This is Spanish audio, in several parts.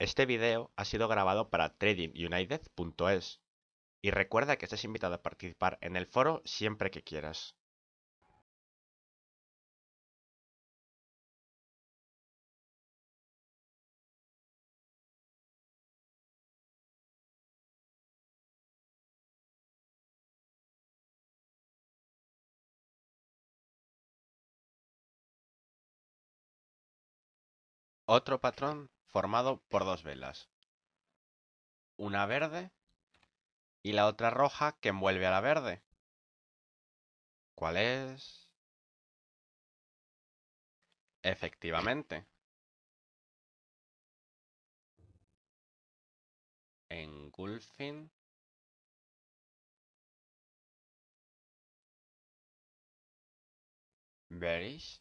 Este video ha sido grabado para tradingunited.es y recuerda que estás invitado a participar en el foro siempre que quieras. Otro patrón formado por dos velas. Una verde y la otra roja que envuelve a la verde. ¿Cuál es? Efectivamente. Engulfing. Bearish.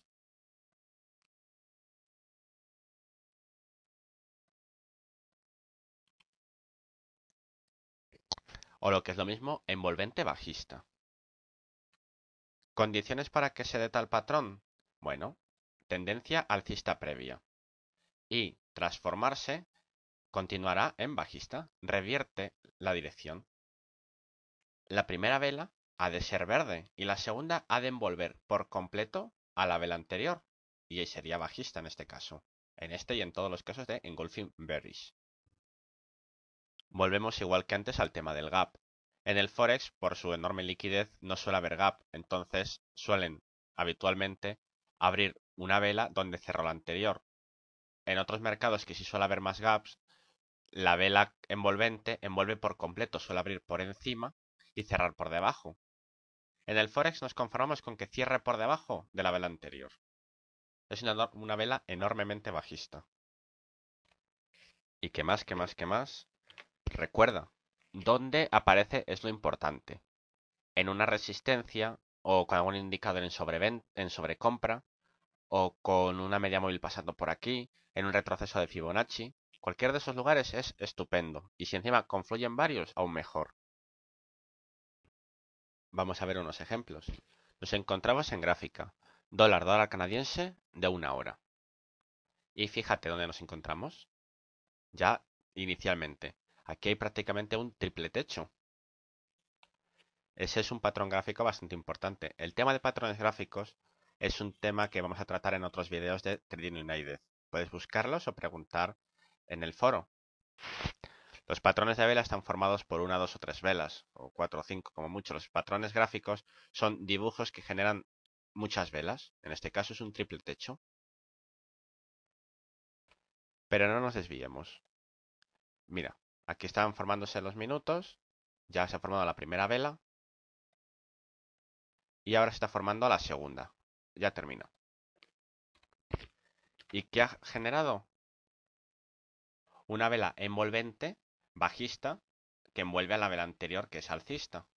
o lo que es lo mismo, envolvente bajista. ¿Condiciones para que se dé tal patrón? Bueno, tendencia alcista previa. Y, transformarse, continuará en bajista, revierte la dirección. La primera vela ha de ser verde y la segunda ha de envolver por completo a la vela anterior, y sería bajista en este caso, en este y en todos los casos de engulfing berries. Volvemos igual que antes al tema del gap. En el Forex, por su enorme liquidez, no suele haber gap, entonces suelen habitualmente abrir una vela donde cerró la anterior. En otros mercados que sí suele haber más gaps, la vela envolvente envuelve por completo, suele abrir por encima y cerrar por debajo. En el Forex nos conformamos con que cierre por debajo de la vela anterior. Es una, vela enormemente bajista. ¿Y qué más, que más, que más? Recuerda, dónde aparece es lo importante. En una resistencia o con algún indicador en, en sobrecompra o con una media móvil pasando por aquí, en un retroceso de Fibonacci. Cualquier de esos lugares es estupendo y si encima confluyen varios, aún mejor. Vamos a ver unos ejemplos. Nos encontramos en gráfica. Dólar, dólar canadiense de una hora. Y fíjate dónde nos encontramos. Ya inicialmente. Aquí hay prácticamente un triple techo. Ese es un patrón gráfico bastante importante. El tema de patrones gráficos es un tema que vamos a tratar en otros videos de Trading United. Puedes buscarlos o preguntar en el foro. Los patrones de vela están formados por una, dos o tres velas, o cuatro o cinco como mucho. Los patrones gráficos son dibujos que generan muchas velas. En este caso es un triple techo. Pero no nos desviemos. Mira, Aquí están formándose los minutos. Ya se ha formado la primera vela. Y ahora se está formando la segunda. Ya termina. ¿Y qué ha generado? Una vela envolvente, bajista, que envuelve a la vela anterior, que es alcista.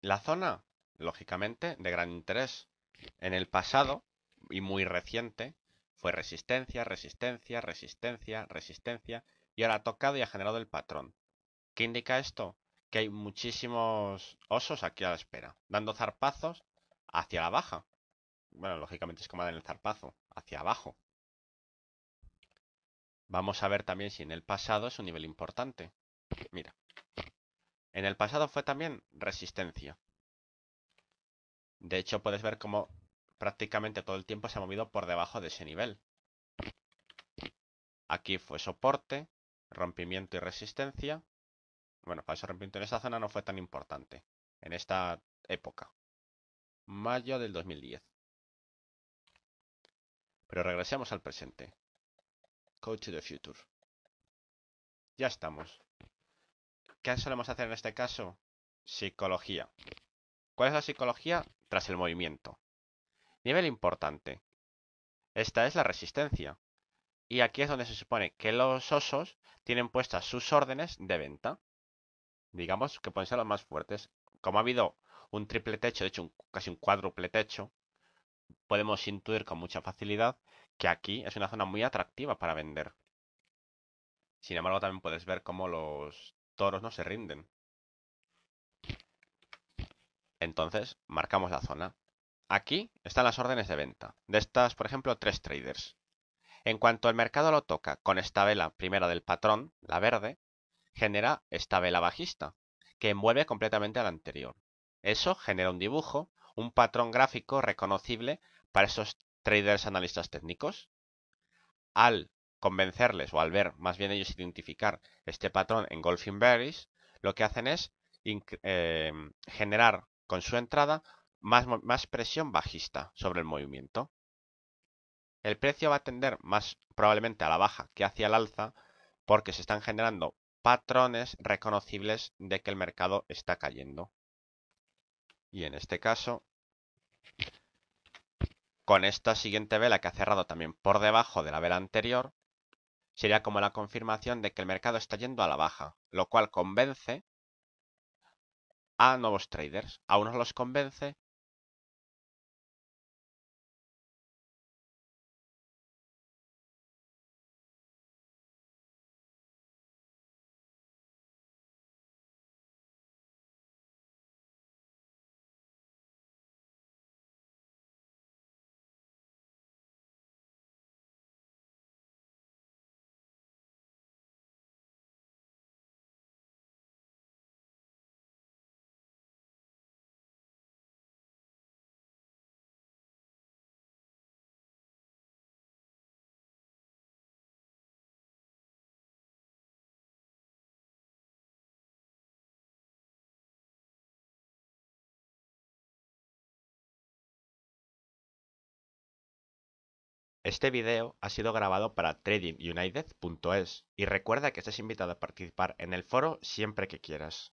La zona, lógicamente, de gran interés. En el pasado, y muy reciente, fue resistencia, resistencia, resistencia, resistencia y ahora ha tocado y ha generado el patrón. ¿Qué indica esto? Que hay muchísimos osos aquí a la espera, dando zarpazos hacia la baja. Bueno, lógicamente es como en el zarpazo, hacia abajo. Vamos a ver también si en el pasado es un nivel importante. Mira. En el pasado fue también resistencia. De hecho, puedes ver cómo prácticamente todo el tiempo se ha movido por debajo de ese nivel. Aquí fue soporte, rompimiento y resistencia. Bueno, para ese rompimiento en esta zona no fue tan importante, en esta época. Mayo del 2010. Pero regresemos al presente. Coach to the future. Ya estamos. ¿Qué solemos hacer en este caso? Psicología. ¿Cuál es la psicología? Tras el movimiento. Nivel importante. Esta es la resistencia. Y aquí es donde se supone que los osos tienen puestas sus órdenes de venta. Digamos que pueden ser los más fuertes. Como ha habido un triple techo, de hecho casi un cuádruple techo, podemos intuir con mucha facilidad que aquí es una zona muy atractiva para vender. Sin embargo, también puedes ver cómo los toros no se rinden. Entonces, marcamos la zona. Aquí están las órdenes de venta, de estas, por ejemplo, tres traders. En cuanto el mercado lo toca con esta vela primera del patrón, la verde, genera esta vela bajista, que envuelve completamente a la anterior. Eso genera un dibujo, un patrón gráfico reconocible para esos traders analistas técnicos. Al convencerles o al ver más bien ellos identificar este patrón en Golfing Berries, lo que hacen es eh, generar con su entrada más, presión bajista sobre el movimiento. El precio va a tender más probablemente a la baja que hacia el alza porque se están generando patrones reconocibles de que el mercado está cayendo. Y en este caso, con esta siguiente vela que ha cerrado también por debajo de la vela anterior, sería como la confirmación de que el mercado está yendo a la baja, lo cual convence a nuevos traders. A unos los convence Este video ha sido grabado para tradingunited.es y recuerda que estás invitado a participar en el foro siempre que quieras.